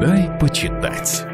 Дай почитать.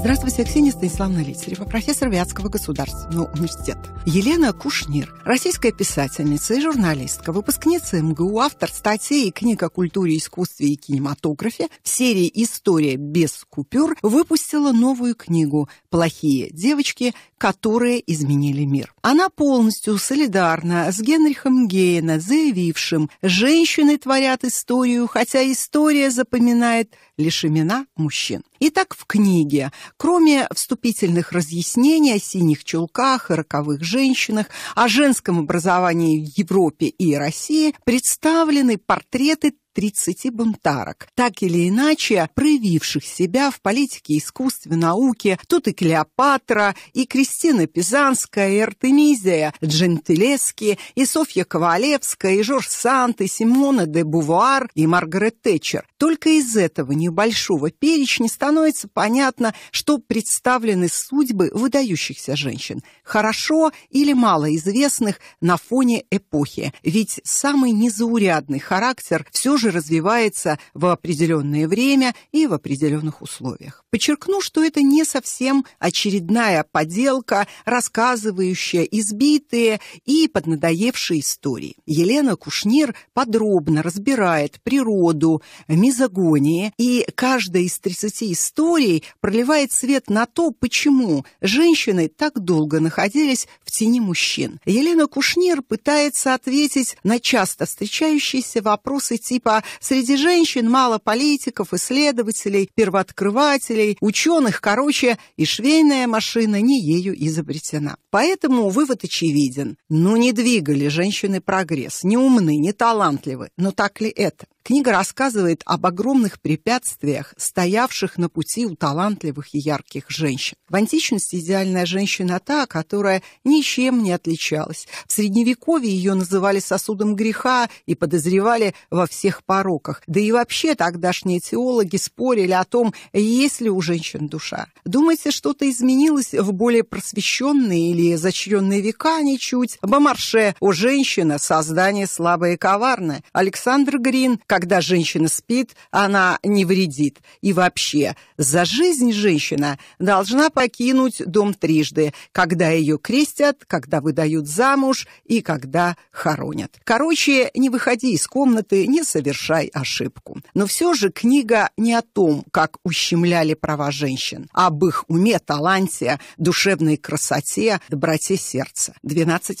Здравствуйте, Ксения Станиславовна Лицарева, профессор Вятского государственного университета. Елена Кушнир, российская писательница и журналистка, выпускница МГУ, автор статей и книг о культуре, искусстве и кинематографе в серии «История без купюр» выпустила новую книгу «Плохие девочки, которые изменили мир». Она полностью солидарна с Генрихом Гейна, заявившим «Женщины творят историю, хотя история запоминает лишь имена мужчин». Итак, в книге, кроме вступительных разъяснений о синих чулках и роковых женщинах, о женском образовании в Европе и России, представлены портреты 30 бунтарок, так или иначе проявивших себя в политике, искусстве, науке. Тут и Клеопатра, и Кристина Пизанская, и Артемизия Джентилески, и Софья Ковалевская, и Жорж Сант, и Симона де Бувуар, и Маргарет Тэтчер. Только из этого небольшого перечня становится понятно, что представлены судьбы выдающихся женщин, хорошо или мало известных на фоне эпохи. Ведь самый незаурядный характер все тоже развивается в определенное время и в определенных условиях. Подчеркну, что это не совсем очередная поделка, рассказывающая избитые и поднадоевшие истории. Елена Кушнир подробно разбирает природу мизогонии, и каждая из 30 историй проливает свет на то, почему женщины так долго находились в тени мужчин. Елена Кушнир пытается ответить на часто встречающиеся вопросы типа а среди женщин мало политиков, исследователей, первооткрывателей, ученых, короче, и швейная машина не ею изобретена. Поэтому вывод очевиден. Ну, не двигали женщины прогресс, не умны, не талантливы. Но так ли это? Книга рассказывает об огромных препятствиях, стоявших на пути у талантливых и ярких женщин. В античности идеальная женщина та, которая ничем не отличалась. В Средневековье ее называли сосудом греха и подозревали во всех пороках. Да и вообще тогдашние теологи спорили о том, есть ли у женщин душа. Думаете, что-то изменилось в более просвещенные или зачаренные века? Ничуть. Бомарше «У женщина создание слабое и коварное». Александр Грин когда женщина спит, она не вредит. И вообще, за жизнь женщина должна покинуть дом трижды, когда ее крестят, когда выдают замуж и когда хоронят. Короче, не выходи из комнаты, не совершай ошибку. Но все же книга не о том, как ущемляли права женщин, а об их уме, таланте, душевной красоте, доброте сердца. 12+.